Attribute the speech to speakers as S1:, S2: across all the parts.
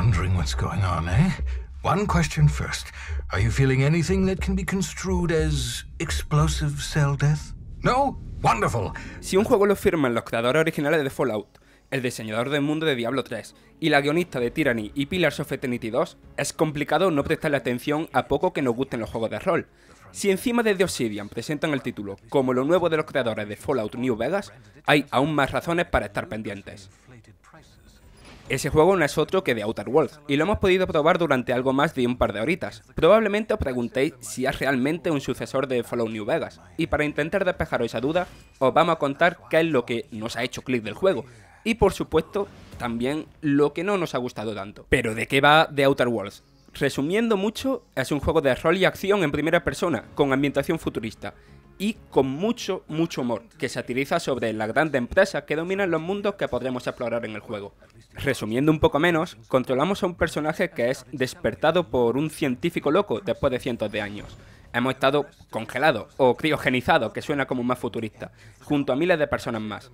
S1: Si un juego lo firman los creadores originales de Fallout, el diseñador del mundo de Diablo 3 y la guionista de Tyranny y Pillars of Eternity 2, es complicado no prestarle atención a poco que nos gusten los juegos de rol. Si encima de The Obsidian presentan el título como lo nuevo de los creadores de Fallout New Vegas, hay aún más razones para estar pendientes. Ese juego no es otro que The Outer Worlds, y lo hemos podido probar durante algo más de un par de horitas. Probablemente os preguntéis si es realmente un sucesor de Fallout New Vegas, y para intentar despejar esa duda, os vamos a contar qué es lo que nos ha hecho clic del juego, y por supuesto, también lo que no nos ha gustado tanto. Pero ¿de qué va The Outer Worlds? Resumiendo mucho, es un juego de rol y acción en primera persona, con ambientación futurista, y con mucho, mucho humor, que satiriza sobre las grandes empresas que dominan los mundos que podremos explorar en el juego. Resumiendo un poco menos, controlamos a un personaje que es despertado por un científico loco después de cientos de años. Hemos estado congelados o criogenizado, que suena como más futurista, junto a miles de personas más.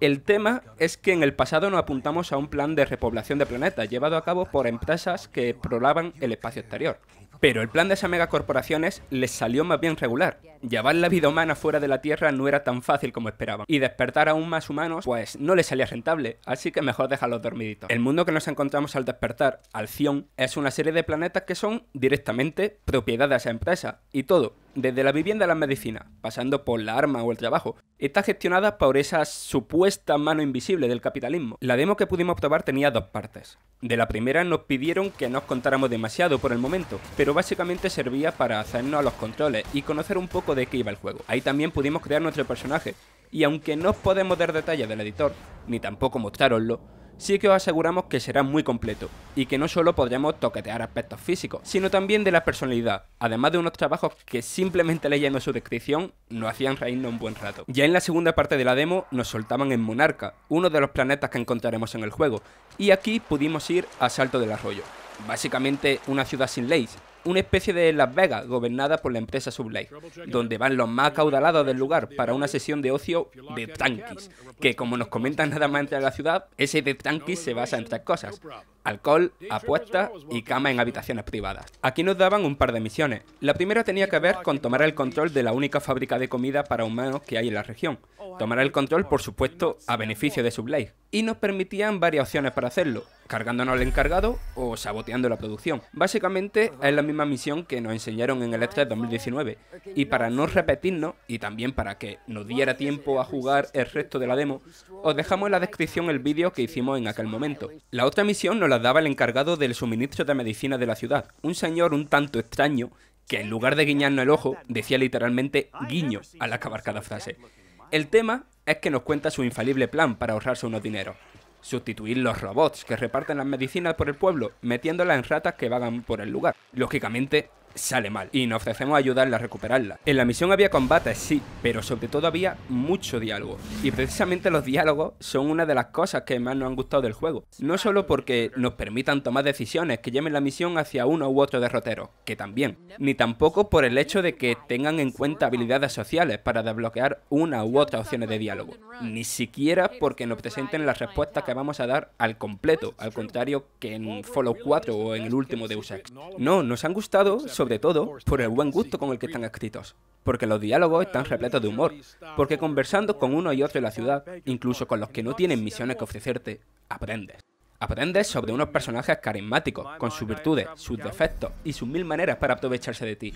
S1: El tema es que en el pasado nos apuntamos a un plan de repoblación de planetas llevado a cabo por empresas que exploraban el espacio exterior. Pero el plan de esas megacorporaciones les salió más bien regular. Llevar la vida humana fuera de la Tierra no era tan fácil como esperaban. Y despertar aún más humanos, pues no les salía rentable, así que mejor dejarlos dormiditos. El mundo que nos encontramos al despertar, Alción, es una serie de planetas que son directamente propiedad de esa empresa. Y todo, desde la vivienda a la medicina, pasando por la arma o el trabajo, está gestionada por esa supuesta mano invisible del capitalismo. La demo que pudimos probar tenía dos partes. De la primera nos pidieron que no os contáramos demasiado por el momento, pero básicamente servía para hacernos a los controles y conocer un poco de qué iba el juego. Ahí también pudimos crear nuestro personaje, y aunque no os podemos dar detalles del editor, ni tampoco mostraroslo, sí que os aseguramos que será muy completo y que no solo podremos toquetear aspectos físicos, sino también de la personalidad, además de unos trabajos que simplemente leyendo su descripción nos hacían reírnos un buen rato. Ya en la segunda parte de la demo nos soltaban en Monarca, uno de los planetas que encontraremos en el juego, y aquí pudimos ir a Salto del Arroyo, básicamente una ciudad sin leyes, una especie de Las Vegas gobernada por la empresa sublime donde van los más acaudalados del lugar para una sesión de ocio de tanquis, que como nos comentan nada más entre la ciudad, ese de tanquis se basa en tres cosas alcohol, apuestas y cama en habitaciones privadas. Aquí nos daban un par de misiones. La primera tenía que ver con tomar el control de la única fábrica de comida para humanos que hay en la región. Tomar el control, por supuesto, a beneficio de Sublay. Y nos permitían varias opciones para hacerlo, cargándonos al encargado o saboteando la producción. Básicamente es la misma misión que nos enseñaron en el E3 2019. E y para no repetirnos, y también para que nos diera tiempo a jugar el resto de la demo, os dejamos en la descripción el vídeo que hicimos en aquel momento. La otra misión nos la daba el encargado del suministro de medicina de la ciudad, un señor un tanto extraño que en lugar de guiñarnos el ojo decía literalmente guiño al acabar cada frase. El tema es que nos cuenta su infalible plan para ahorrarse unos dineros. Sustituir los robots que reparten las medicinas por el pueblo, metiéndolas en ratas que vagan por el lugar. Lógicamente, sale mal y nos ofrecemos a ayudarla a recuperarla. En la misión había combates, sí, pero sobre todo había mucho diálogo. Y precisamente los diálogos son una de las cosas que más nos han gustado del juego. No solo porque nos permitan tomar decisiones que lleven la misión hacia uno u otro derrotero, que también, ni tampoco por el hecho de que tengan en cuenta habilidades sociales para desbloquear una u otra opciones de diálogo. Ni siquiera porque nos presenten las respuestas que vamos a dar al completo, al contrario que en Fallout 4 o en el último de Ex. No, nos han gustado sobre todo por el buen gusto con el que están escritos, porque los diálogos están repletos de humor, porque conversando con uno y otro de la ciudad, incluso con los que no tienen misiones que ofrecerte, aprendes. Aprendes sobre unos personajes carismáticos, con sus virtudes, sus defectos y sus mil maneras para aprovecharse de ti.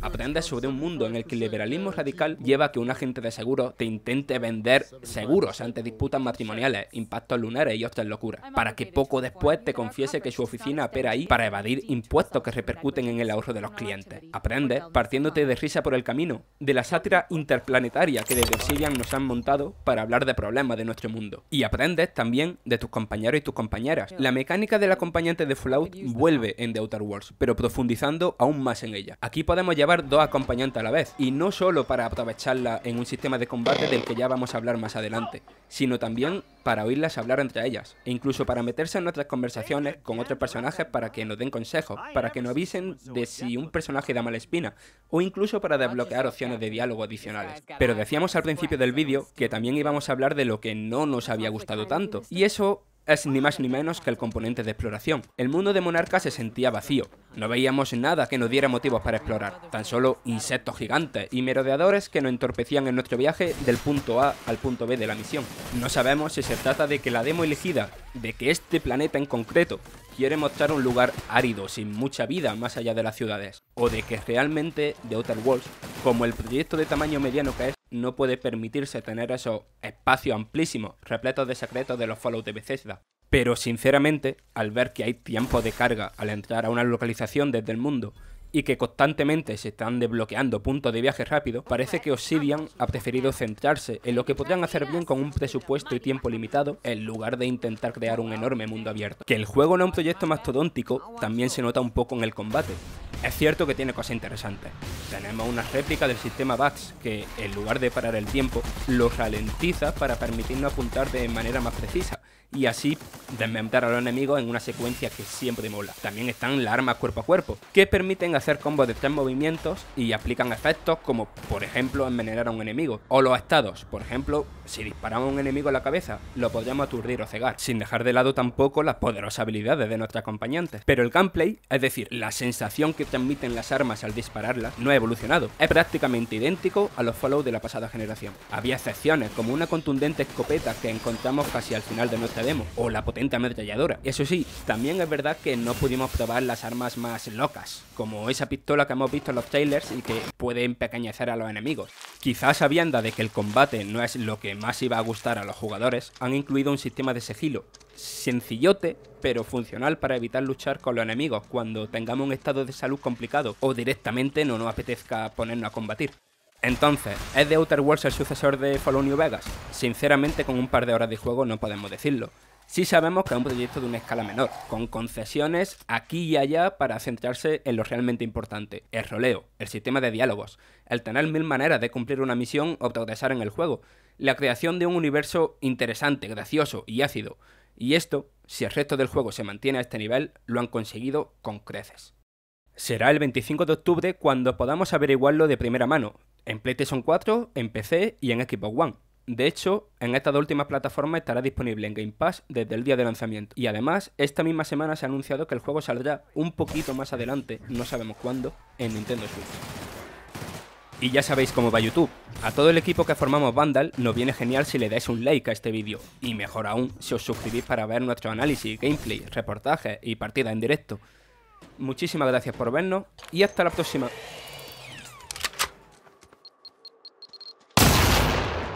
S1: Aprendes sobre un mundo en el que el liberalismo radical lleva a que un agente de seguro te intente vender seguros ante disputas matrimoniales, impactos lunares y otras locuras, para que poco después te confiese que su oficina opera ahí para evadir impuestos que repercuten en el ahorro de los clientes. Aprendes partiéndote de risa por el camino, de la sátira interplanetaria que desde Sirian nos han montado para hablar de problemas de nuestro mundo. Y aprendes también de tus compañeros y tus compañeras la mecánica del acompañante de Fallout vuelve en The Outer Worlds, pero profundizando aún más en ella. Aquí podemos llevar dos acompañantes a la vez, y no solo para aprovecharla en un sistema de combate del que ya vamos a hablar más adelante, sino también para oírlas hablar entre ellas, e incluso para meterse en nuestras conversaciones con otros personajes para que nos den consejos, para que nos avisen de si un personaje da mala espina, o incluso para desbloquear opciones de diálogo adicionales. Pero decíamos al principio del vídeo que también íbamos a hablar de lo que no nos había gustado tanto, y eso es ni más ni menos que el componente de exploración. El mundo de Monarca se sentía vacío, no veíamos nada que nos diera motivos para explorar, tan solo insectos gigantes y merodeadores que nos entorpecían en nuestro viaje del punto A al punto B de la misión. No sabemos si se trata de que la demo elegida, de que este planeta en concreto, quiere mostrar un lugar árido, sin mucha vida más allá de las ciudades, o de que realmente The Outer Worlds, como el proyecto de tamaño mediano que es, no puede permitirse tener esos espacios amplísimos, repletos de secretos de los Fallout de Bethesda. Pero sinceramente, al ver que hay tiempo de carga al entrar a una localización desde el mundo y que constantemente se están desbloqueando puntos de viaje rápido, parece que Obsidian ha preferido centrarse en lo que podrían hacer bien con un presupuesto y tiempo limitado en lugar de intentar crear un enorme mundo abierto. Que el juego no es un proyecto mastodóntico también se nota un poco en el combate, es cierto que tiene cosas interesantes. Tenemos una réplica del sistema BATS que, en lugar de parar el tiempo, lo ralentiza para permitirnos apuntar de manera más precisa y así desmentar a los enemigos en una secuencia que siempre mola. También están las armas cuerpo a cuerpo, que permiten hacer combos de tres movimientos y aplican efectos como, por ejemplo, envenenar a un enemigo. O los estados, por ejemplo, si disparamos a un enemigo en la cabeza, lo podríamos aturdir o cegar, sin dejar de lado tampoco las poderosas habilidades de nuestros acompañantes. Pero el gameplay, es decir, la sensación que transmiten las armas al dispararlas no ha evolucionado. Es prácticamente idéntico a los follows de la pasada generación. Había excepciones, como una contundente escopeta que encontramos casi al final de nuestra demo, o la potente ametralladora. Eso sí, también es verdad que no pudimos probar las armas más locas, como esa pistola que hemos visto en los trailers y que puede empequeñecer a los enemigos. Quizás sabiendo de que el combate no es lo que más iba a gustar a los jugadores, han incluido un sistema de sigilo, sencillote, pero funcional para evitar luchar con los enemigos cuando tengamos un estado de salud complicado o directamente no nos apetezca ponernos a combatir. Entonces, ¿es The Outer Worlds el sucesor de Fallout New Vegas? Sinceramente, con un par de horas de juego no podemos decirlo. Sí sabemos que es un proyecto de una escala menor, con concesiones aquí y allá para centrarse en lo realmente importante, el roleo, el sistema de diálogos, el tener mil maneras de cumplir una misión o progresar en el juego, la creación de un universo interesante, gracioso y ácido, y esto, si el resto del juego se mantiene a este nivel, lo han conseguido con creces. Será el 25 de octubre cuando podamos averiguarlo de primera mano, en PlayStation 4, en PC y en Xbox One. De hecho, en estas dos últimas plataformas estará disponible en Game Pass desde el día de lanzamiento. Y además, esta misma semana se ha anunciado que el juego saldrá un poquito más adelante, no sabemos cuándo, en Nintendo Switch. Y ya sabéis cómo va YouTube. A todo el equipo que formamos Vandal nos viene genial si le dais un like a este vídeo. Y mejor aún si os suscribís para ver nuestro análisis, gameplay, reportajes y partidas en directo. Muchísimas gracias por vernos y hasta la próxima.